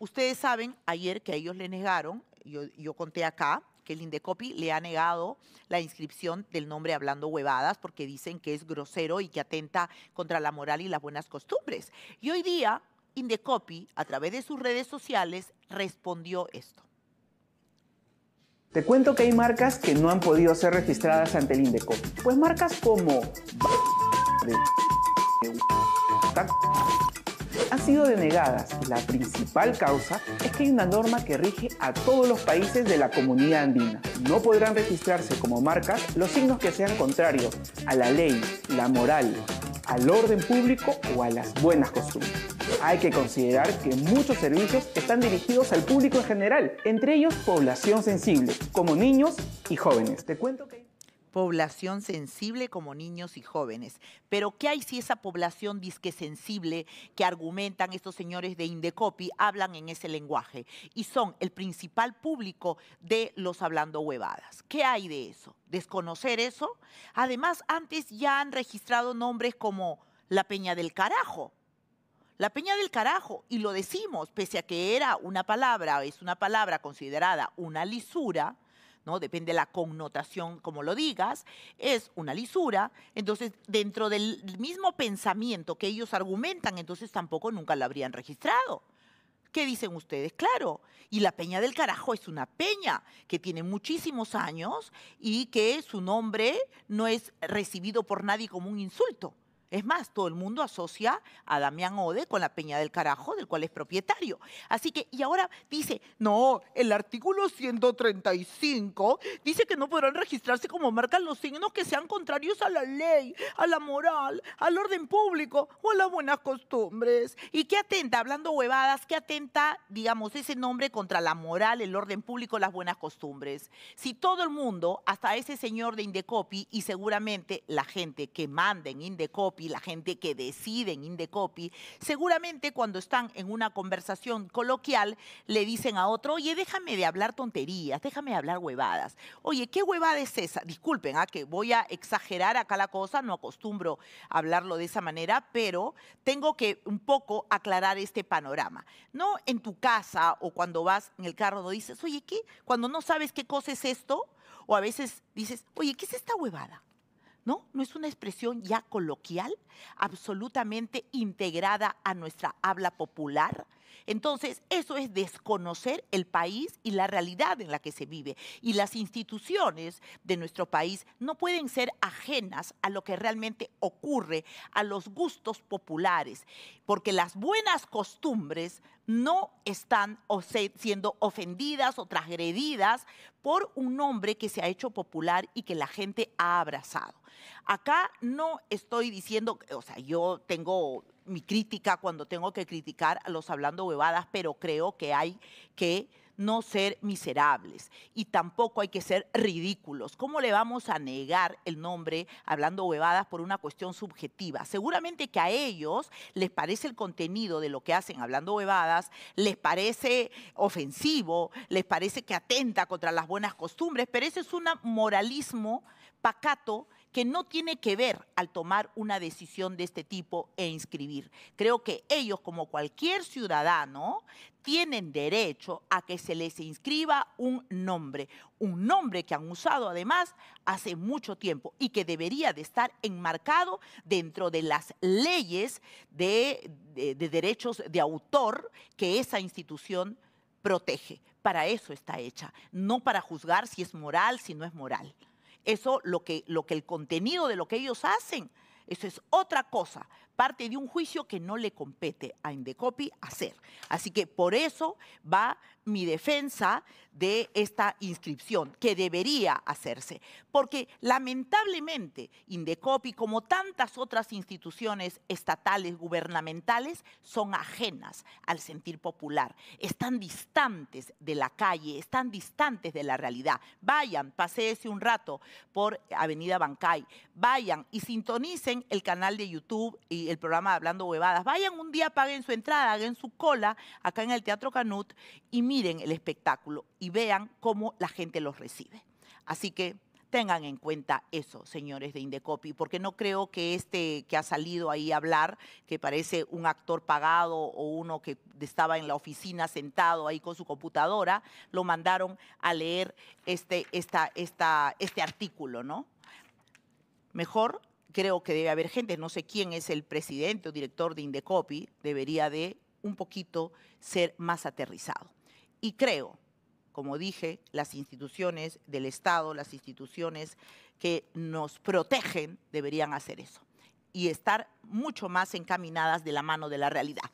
Ustedes saben, ayer que a ellos le negaron, yo, conté acá, que el Indecopi le ha negado la inscripción del nombre Hablando Huevadas porque dicen que es grosero y que atenta contra la moral y las buenas costumbres. Y hoy día, Indecopi, a través de sus redes sociales, respondió esto. Te cuento que hay marcas que no han podido ser registradas ante el Indecopi. Pues marcas como sido denegadas la principal causa es que hay una norma que rige a todos los países de la comunidad andina. No podrán registrarse como marcas los signos que sean contrarios a la ley, la moral, al orden público o a las buenas costumbres. Hay que considerar que muchos servicios están dirigidos al público en general, entre ellos población sensible, como niños y jóvenes. Te cuento que población sensible como niños y jóvenes. Pero ¿qué hay si esa población disque sensible que argumentan estos señores de Indecopi hablan en ese lenguaje y son el principal público de los hablando huevadas? ¿Qué hay de eso? ¿Desconocer eso? Además, antes ya han registrado nombres como la Peña del Carajo, la peña del carajo, y lo decimos, pese a que era una palabra, es una palabra considerada una lisura, Depende de la connotación, como lo digas, es una lisura. Entonces, dentro del mismo pensamiento que ellos argumentan, entonces tampoco nunca la habrían registrado. ¿Qué dicen ustedes? Claro. Y la Peña del Carajo es una peña que tiene muchísimos años y que su nombre no es recibido por nadie como un insulto. Es más, todo el mundo asocia a Damián Ode con la Peña del Carajo, del cual es propietario. Así que, y ahora dice, no, el artículo 135 dice que no podrán registrarse como marcan los signos que sean contrarios a la ley, a la moral, al orden público o a las buenas costumbres. ¿Y qué atenta, hablando huevadas, qué atenta, digamos, ese nombre contra la moral, el orden público, las buenas costumbres? Si todo el mundo, hasta ese señor de Indecopi y seguramente la gente que manda en Indecopi, la gente que decide en Indecopi, seguramente cuando están en una conversación coloquial le dicen a otro, oye, déjame de hablar tonterías, déjame de hablar huevadas. Oye, ¿qué huevada es esa? Disculpen, ¿ah? que voy a exagerar acá la cosa, no acostumbro a hablarlo de esa manera, pero tengo que un poco aclarar este panorama. No en tu casa o cuando vas en el carro no dices, oye, ¿qué? Cuando no sabes qué cosa es esto, o a veces dices, oye, ¿qué es esta huevada? ¿no? No es una expresión ya coloquial, absolutamente integrada a nuestra habla popular, entonces, eso es desconocer el país y la realidad en la que se vive. Y las instituciones de nuestro país no pueden ser ajenas a lo que realmente ocurre, a los gustos populares, porque las buenas costumbres no están siendo ofendidas o transgredidas por un nombre que se ha hecho popular y que la gente ha abrazado. Acá no estoy diciendo, o sea, yo tengo mi crítica cuando tengo que criticar a los hablando huevadas, pero creo que hay que no ser miserables y tampoco hay que ser ridículos. ¿Cómo le vamos a negar el nombre hablando huevadas por una cuestión subjetiva? Seguramente que a ellos les parece el contenido de lo que hacen hablando huevadas, les parece ofensivo, les parece que atenta contra las buenas costumbres, pero ese es un moralismo pacato que no tiene que ver al tomar una decisión de este tipo e inscribir. Creo que ellos, como cualquier ciudadano, tienen derecho a que se les inscriba un nombre, un nombre que han usado además hace mucho tiempo y que debería de estar enmarcado dentro de las leyes de, derechos de autor que esa institución protege. Para eso está hecha, no para juzgar si es moral, si no es moral. Eso, lo que, lo que el contenido de lo que ellos hacen, eso es otra cosa, parte de un juicio que no le compete a Indecopi hacer. Así que por eso va mi defensa de esta inscripción, que debería hacerse. Porque lamentablemente Indecopi, como tantas otras instituciones estatales, gubernamentales, son ajenas al sentir popular, están distantes de la calle, están distantes de la realidad. Vayan, ese un rato por Avenida Bancay, vayan y sintonicen el canal de YouTube y el programa Hablando Huevadas. Vayan un día, paguen su entrada, hagan su cola acá en el Teatro Canut y miren el espectáculo y vean cómo la gente los recibe. Así que tengan en cuenta eso, señores de Indecopi, porque no creo que este que ha salido ahí a hablar, que parece un actor pagado o uno que estaba en la oficina sentado ahí con su computadora, lo mandaron a leer este, esta, esta, este artículo, ¿no? Mejor creo que debe haber gente, no sé quién es el presidente o director de Indecopi, debería de un poquito ser más aterrizado. Y creo, como dije, las instituciones del Estado, las instituciones que nos protegen deberían hacer eso y estar mucho más encaminadas de la mano de la realidad.